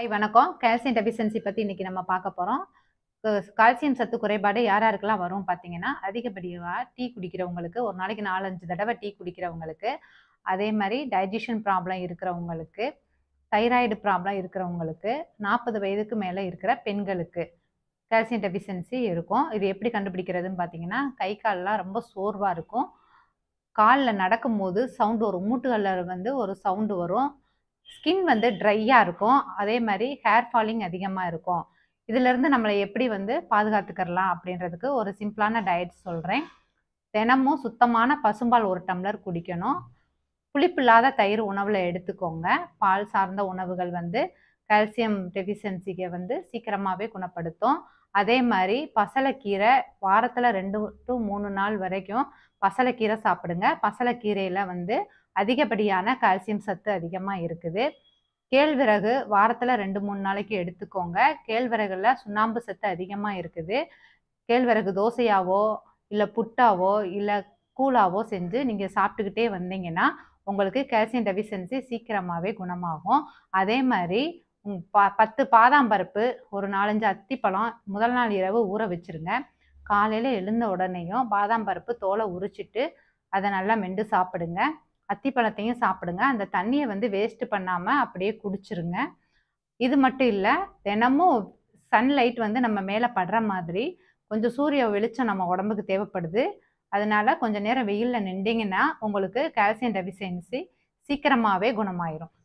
hi வணக்கம் calcium deficiency பற்றி இன்றைக்கி நம்ம பார்க்க போகிறோம் கால்சியம் சத்து குறைபாடு யார் யாருக்கெல்லாம் வரும் பார்த்தீங்கன்னா அதிகப்படியாக டீ குடிக்கிறவங்களுக்கு ஒரு நாளைக்கு நாலஞ்சு தடவை டீ குடிக்கிறவங்களுக்கு அதே மாதிரி டைஜஷன் ப்ராப்ளம் இருக்கிறவங்களுக்கு தைராய்டு ப்ராப்ளம் இருக்கிறவங்களுக்கு நாற்பது வயதுக்கு மேலே இருக்கிற பெண்களுக்கு கால்சியம் டெஃபிஷியன்சி இருக்கும் இது எப்படி கண்டுபிடிக்கிறதுன்னு பார்த்தீங்கன்னா கை கால்லாம் ரொம்ப சோர்வாக இருக்கும் காலில் நடக்கும்போது சவுண்டு வரும் மூட்டுகளில் வந்து ஒரு சவுண்டு வரும் ஸ்கின் வந்து ட்ரையாக இருக்கும் அதே மாதிரி ஹேர் ஃபாலிங் அதிகமாக இருக்கும் இதிலேருந்து நம்மளை எப்படி வந்து பாதுகாத்துக்கிறலாம் அப்படின்றதுக்கு ஒரு சிம்பிளான டயட் சொல்கிறேன் தினமும் சுத்தமான பசும்பால் ஒரு டம்ளர் குடிக்கணும் இல்லாத தயிர் உணவில் எடுத்துக்கோங்க பால் சார்ந்த உணவுகள் வந்து கால்சியம் டெஃபிஷியன்சியை வந்து சீக்கிரமாகவே குணப்படுத்தும் அதே மாதிரி பசலைக்கீரை வாரத்தில் ரெண்டு டு மூணு நாள் வரைக்கும் பசலைக்கீரை சாப்பிடுங்க பசலைக்கீரையில் வந்து அதிகப்படியான கால்சியம் சத்து அதிகமாக இருக்குது கேழ்விறகு வாரத்தில் ரெண்டு மூணு நாளைக்கு எடுத்துக்கோங்க கேழ்விறகுல சுண்ணாம்பு சத்து அதிகமாக இருக்குது கேழ்விறகு தோசையாவோ இல்லை புட்டாவோ இல்லை கூழாவோ செஞ்சு நீங்கள் சாப்பிட்டுக்கிட்டே வந்தீங்கன்னா உங்களுக்கு கால்சியம் டெஃபிஷியன்சி சீக்கிரமாகவே குணமாகும் அதே மாதிரி பத்து பாதாம் பருப்பு ஒரு நாலஞ்சு அத்திப்பழம் முதல் நாள் இரவு ஊற வச்சுருங்க காலையில் எழுந்த உடனேயும் பாதாம் பருப்பு தோலை உரிச்சிட்டு அதை நல்லா மெண்டு சாப்பிடுங்க அத்திப்பழத்தையும் சாப்பிடுங்க அந்த தண்ணியை வந்து வேஸ்ட் பண்ணாமல் அப்படியே குடிச்சிருங்க இது மட்டும் இல்லை தினமும் சன்லைட் வந்து நம்ம மேலே படுற மாதிரி கொஞ்சம் சூரிய வெளிச்சம் நம்ம உடம்புக்கு தேவைப்படுது அதனால கொஞ்சம் நேரம் வெயிலில் நின்றீங்கன்னா உங்களுக்கு கால்சியம் டெபிசியன்சி சீக்கிரமாகவே குணமாயிரும்